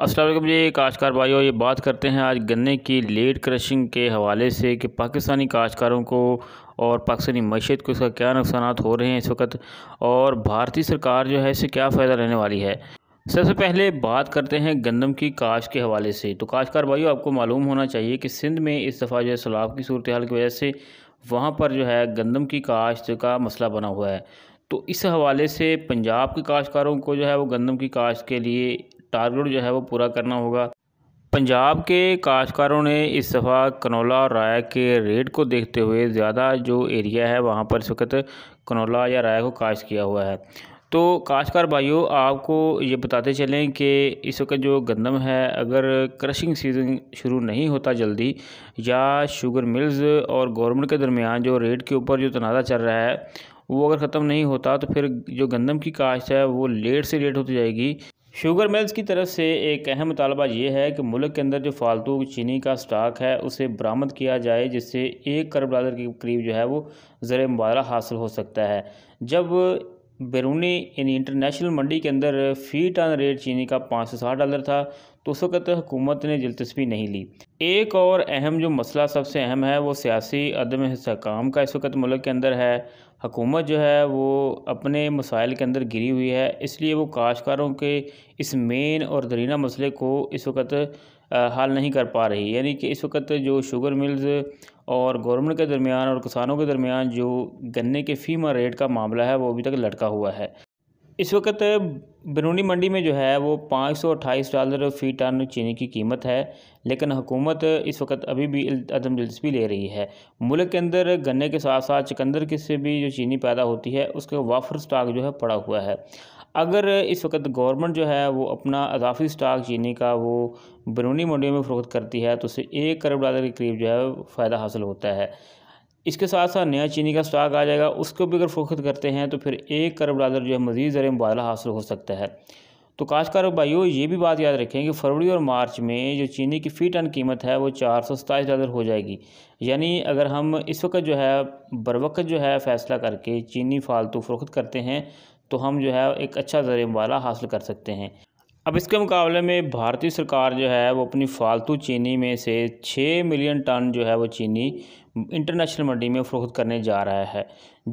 असलम जी काशकार भाइयों ये बात करते हैं आज गन्ने की लेट क्रशिंग के हवाले से कि पाकिस्तानी काश्कारों को और पाकिस्तानी मीशत को इसका क्या नुकसान हो रहे हैं इस वक्त और भारतीय सरकार जो है इससे क्या फ़ायदा रहने वाली है सबसे पहले बात करते हैं गंदम की काश के हवाले से तो काशकार भाइयों आपको मालूम होना चाहिए कि सिंध में इस दफ़ा जो है सैलाब की सूरत हाल की वजह से वहाँ पर जो है गंदम की काश्त का मसला बना हुआ है तो इस हवाले से पंजाब के काश्कारों को जो है वो गंदम की काश्त के लिए टारगेट जो है वो पूरा करना होगा पंजाब के काश्तकारों ने इस दफ़ा कनोला और राय के रेट को देखते हुए ज़्यादा जो एरिया है वहाँ पर इस वक्त कनोला या राय को काश्त किया हुआ है तो काश्तकार भाइयों आपको ये बताते चलें कि इस वक्त जो गंदम है अगर क्रशिंग सीज़न शुरू नहीं होता जल्दी या शुगर मिल्स और गवर्नमेंट के दरमियान जो रेट के ऊपर जो तनाज़ा चल रहा है वो अगर ख़त्म नहीं होता तो फिर जो गंदम की काश्त है वो लेट से लेट होती जाएगी शुगर मिल्स की तरफ से एक अहम मुतालबा ये है कि मुल्क के अंदर जो फालतू चीनी का स्टाक है उसे बरामद किया जाए जिससे एक अरब डॉलर के करीब जो है वो ज़र मुबारा हासिल हो सकता है जब बैरूनी यानी इंटरनेशनल मंडी के अंदर फ़ी टन रेट चीनी का पाँच सौ साठ डॉलर था तो उस वक्त हुकूमत ने दिलचस्पी नहीं ली एक और अहम जो मसला सबसे अहम है वो सियासी अदम इसकाम का इस वक्त मुल्क के अंदर है हुकूमत जो है वो अपने मसाइल के अंदर गिरी हुई है इसलिए वो काशकारों के इस मेन और दरीना मसले को इस वक्त हल नहीं कर पा रही यानी कि इस वक्त जो शुगर मिल्स और गवर्नमेंट के दरमियान और किसानों के दरमियान जो गन्ने के फ़ीमा रेट का मामला है वो अभी तक लटका हुआ है इस वक्त बरूनी मंडी में जो है वो पाँच सौ अट्ठाईस डॉलर फ़ी टन चीनी की कीमत है लेकिन हुकूमत इस वक्त अभी भी अदम दिलचस्पी ले रही है मुल्क के अंदर गन्ने के साथ साथ चकंदर की से भी जो चीनी पैदा होती है उसका वाफर स्टॉक जो है पड़ा हुआ है अगर इस वक्त गवर्नमेंट जो है वो अपना अजाफी स्टॉक चीनी का वो बरूनी मंडियों में फ़रोख्त करती है तो उससे एक अरब डॉलर के करीब जो है फ़ायदा हासिल होता है इसके साथ साथ नया चीनी का स्टॉक आ जाएगा उसको भी अगर फोखत करते हैं तो फिर एक अरब डॉलर जो है मजीद ज़र मुबादला हासिल हो सकता है तो काशकार भाइयों ये भी बात याद रखें कि फरवरी और मार्च में जो चीनी की फ़ी टन कीमत है वो चार सौ सताईस डॉलर हो जाएगी यानी अगर हम इस वक्त जो है बर वक्त जो है फ़ैसला करके चीनी फालतू फरोख्त करते हैं तो हम जो है एक अच्छा ज़र मुबादला हासिल कर सकते हैं अब इसके मुकाबले में भारतीय सरकार जो है वो अपनी फालतू चीनी में से छः मिलियन टन जो है वो चीनी इंटरनेशनल मंडी में फ़रोख्त करने जा रहा है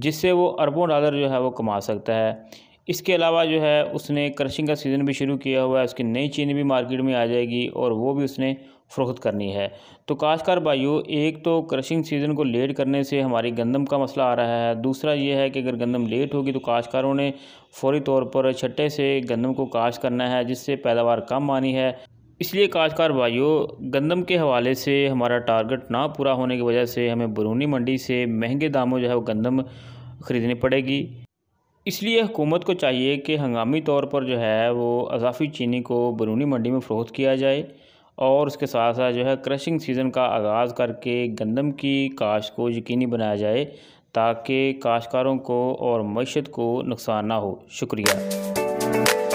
जिससे वो अरबों डॉलर जो है वो कमा सकता है इसके अलावा जो है उसने क्रशिंग का सीज़न भी शुरू किया हुआ है उसकी नई चीनी भी मार्केट में आ जाएगी और वो भी उसने फ़रोख्त करनी है तो काशकार भाइयों एक तो क्रशिंग सीज़न को लेट करने से हमारी गंदम का मसला आ रहा है दूसरा ये है कि अगर गंदम लेट होगी तो काशकारों ने फौरी तौर पर छट्टे से गंदम को काश करना है जिससे पैदावार कम आनी है इसलिए काश्तकार भाइयों गंदम के हवाले से हमारा टारगेट ना पूरा होने की वजह से हमें बरूनी मंडी से महंगे दामों जो है वो गंदम ख़रीदनी पड़ेगी इसलिए हुकूमत को चाहिए कि हंगामी तौर पर जो है वो अजाफी चीनी को बरूनी मंडी में फ़रोख्त किया जाए और उसके साथ साथ जो है क्रशिंग सीज़न का आगाज़ करके गंदम की काश्त को यकीनी बनाया जाए ताकि काश्कारों को और मीशत को नुकसान ना हो शुक्रिया